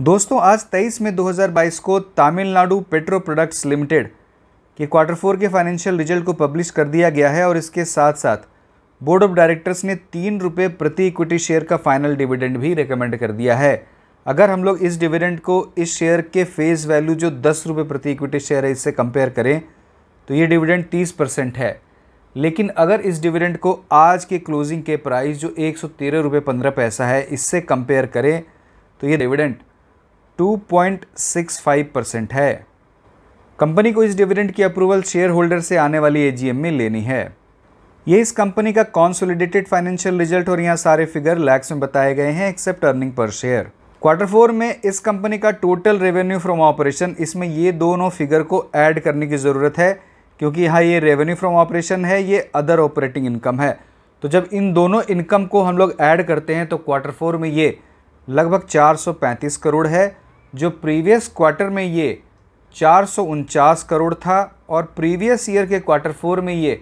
दोस्तों आज 23 में 2022 को तमिलनाडु पेट्रो प्रोडक्ट्स लिमिटेड के क्वार्टर फोर के फाइनेंशियल रिजल्ट को पब्लिश कर दिया गया है और इसके साथ साथ बोर्ड ऑफ डायरेक्टर्स ने तीन रुपये प्रति इक्विटी शेयर का फाइनल डिविडेंड भी रिकमेंड कर दिया है अगर हम लोग इस डिविडेंड को इस शेयर के फेस वैल्यू जो दस रुपये प्रति इक्विटी शेयर है इससे कंपेयर करें तो ये डिविडेंड तीस परसेंट है लेकिन अगर इस डिविडेंड को आज के क्लोजिंग के प्राइस जो एक सौ तेरह रुपये पंद्रह पैसा है इससे कंपेयर करें तो ये डिविडेंड 2.65 परसेंट है कंपनी को इस डिविडेंड की अप्रूवल शेयर होल्डर से आने वाली एजीएम में लेनी है ये इस कंपनी का कॉन्सोलिडेटेड फाइनेंशियल रिजल्ट और यहाँ सारे फिगर लैक्स में बताए गए हैं except earning per share quarter four में इस कंपनी का टोटल रेवेन्यू फ्रॉम ऑपरेशन इसमें ये दोनों फिगर को ऐड करने की ज़रूरत है क्योंकि यहाँ ये रेवेन्यू फ्रॉम ऑपरेशन है ये अदर ऑपरेटिंग इनकम है तो जब इन दोनों इनकम को हम लोग ऐड करते हैं तो क्वार्टर फोर में ये लगभग 435 करोड़ है जो प्रीवियस क्वार्टर में ये चार करोड़ था और प्रीवियस ईयर के क्वार्टर फोर में ये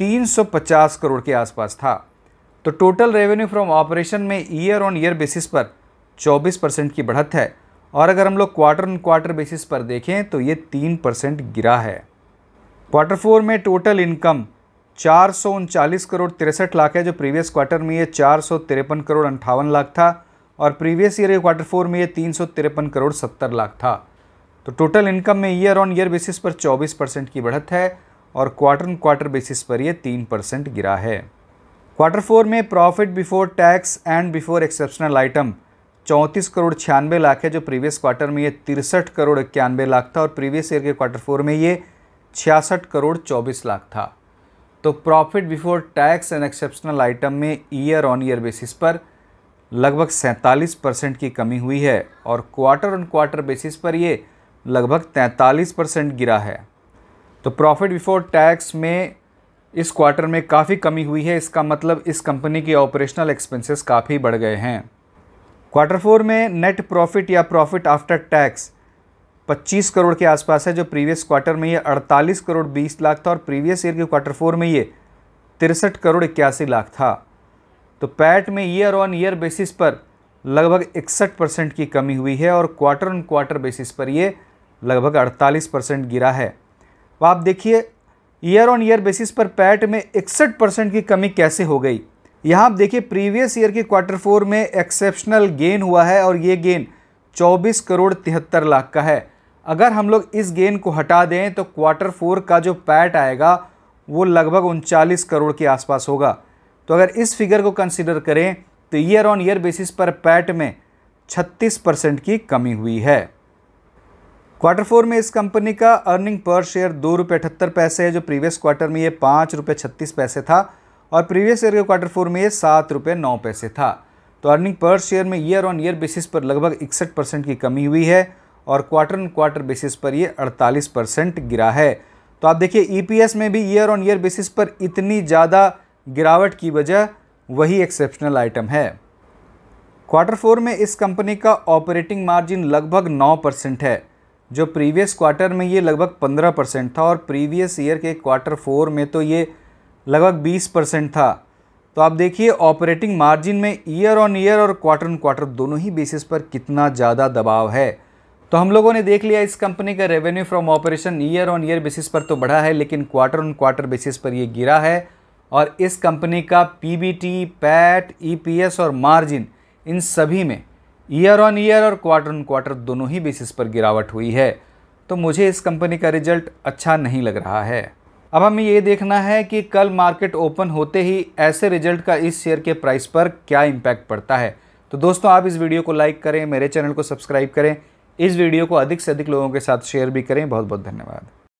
350 करोड़ के आसपास था तो टोटल रेवेन्यू फ्रॉम ऑपरेशन में ईयर ऑन ईयर बेसिस पर 24 परसेंट की बढ़त है और अगर हम लोग क्वार्टर ऑन क्वार्टर बेसिस पर देखें तो ये तीन परसेंट गिरा है क्वार्टर फोर में टोटल इनकम चार करोड़ तिरसठ लाख है जो प्रीवियस क्वार्टर में ये चार करोड़ अंठावन लाख था और प्रीवियस ईयर के क्वार्टर फोर में ये तीन करोड़ सत्तर लाख था तो टोटल इनकम में ईयर ऑन ईयर बेसिस पर 24 परसेंट की बढ़त है और क्वार्टर ऑन क्वार्टर बेसिस पर यह तीन परसेंट गिरा है क्वार्टर फोर में profit before tax and before exceptional item चौंतीस करोड़ छियानवे लाख है जो प्रीवियस क्वार्टर में ये तिरसठ करोड़ इक्यानवे लाख था और प्रीवियस ईयर के क्वार्टर फोर में ये छियासठ करोड़ चौबीस लाख था तो profit before tax and exceptional item में ईयर ऑन ईयर बेसिस पर लगभग 47 परसेंट की कमी हुई है और क्वार्टर ऑन क्वार्टर बेसिस पर ये लगभग 43 परसेंट गिरा है तो प्रॉफिट बिफोर टैक्स में इस क्वार्टर में काफ़ी कमी हुई है इसका मतलब इस कंपनी के ऑपरेशनल एक्सपेंसेस काफ़ी बढ़ गए हैं क्वार्टर फोर में नेट प्रॉफिट या प्रॉफिट आफ्टर टैक्स 25 करोड़ के आसपास है जो प्रीवियस क्वार्टर में ये 48 करोड़ 20 लाख था और प्रीवियस ईयर के क्वार्टर फोर में ये तिरसठ करोड़ इक्यासी लाख था तो पैट में ईयर ऑन ईयर बेसिस पर लगभग इकसठ परसेंट की कमी हुई है और क्वार्टर ऑन क्वार्टर बेसिस पर ये लगभग 48 परसेंट गिरा है तो आप देखिए ईयर ऑन ईयर बेसिस पर पैट में इकसठ परसेंट की कमी कैसे हो गई यहाँ आप देखिए प्रीवियस ईयर के क्वार्टर फोर में एक्सेप्शनल गेन हुआ है और ये गेन 24 करोड़ तिहत्तर लाख का है अगर हम लोग इस गेन को हटा दें तो क्वार्टर फोर का जो पैट आएगा वो लगभग उनचालीस करोड़ के आसपास होगा तो अगर इस फिगर को कंसिडर करें तो ईयर ऑन ईयर बेसिस पर पैट में 36 परसेंट की कमी हुई है क्वार्टर फोर में इस कंपनी का अर्निंग पर शेयर दो रुपये अठहत्तर पैसे है जो प्रीवियस क्वार्टर में ये पाँच रुपये छत्तीस पैसे था और प्रीवियस ईयर के क्वार्टर फोर में ये सात रुपये नौ पैसे था तो अर्निंग पर शेयर में ईयर ऑन ईयर बेसिस पर लगभग इकसठ परसेंट की कमी हुई है और क्वार्टर ऑन क्वार्टर बेसिस पर ये अड़तालीस परसेंट गिरा है तो आप देखिए ई e में भी ईयर ऑन ईयर बेसिस पर इतनी ज़्यादा गिरावट की वजह वही एक्सेप्शनल आइटम है क्वार्टर फोर में इस कंपनी का ऑपरेटिंग मार्जिन लगभग 9 परसेंट है जो प्रीवियस क्वार्टर में ये लगभग 15 परसेंट था और प्रीवियस ईयर के क्वार्टर फोर में तो ये लगभग 20 परसेंट था तो आप देखिए ऑपरेटिंग मार्जिन में ईयर ऑन ईयर और क्वार्टर ऑन क्वार्टर दोनों ही बेसिस पर कितना ज़्यादा दबाव है तो हम लोगों ने देख लिया इस कंपनी का revenue from operation year on year basis पर तो बढ़ा है लेकिन क्वार्टर ऑन क्वार्टर बेसिस पर ये गिरा है और इस कंपनी का पीबीटी, पैट ईपीएस और मार्जिन इन सभी में ईयर ऑन ईयर और क्वार्टर ऑन क्वार्टर दोनों ही बेसिस पर गिरावट हुई है तो मुझे इस कंपनी का रिजल्ट अच्छा नहीं लग रहा है अब हमें ये देखना है कि कल मार्केट ओपन होते ही ऐसे रिजल्ट का इस शेयर के प्राइस पर क्या इम्पैक्ट पड़ता है तो दोस्तों आप इस वीडियो को लाइक करें मेरे चैनल को सब्सक्राइब करें इस वीडियो को अधिक से अधिक लोगों के साथ शेयर भी करें बहुत बहुत धन्यवाद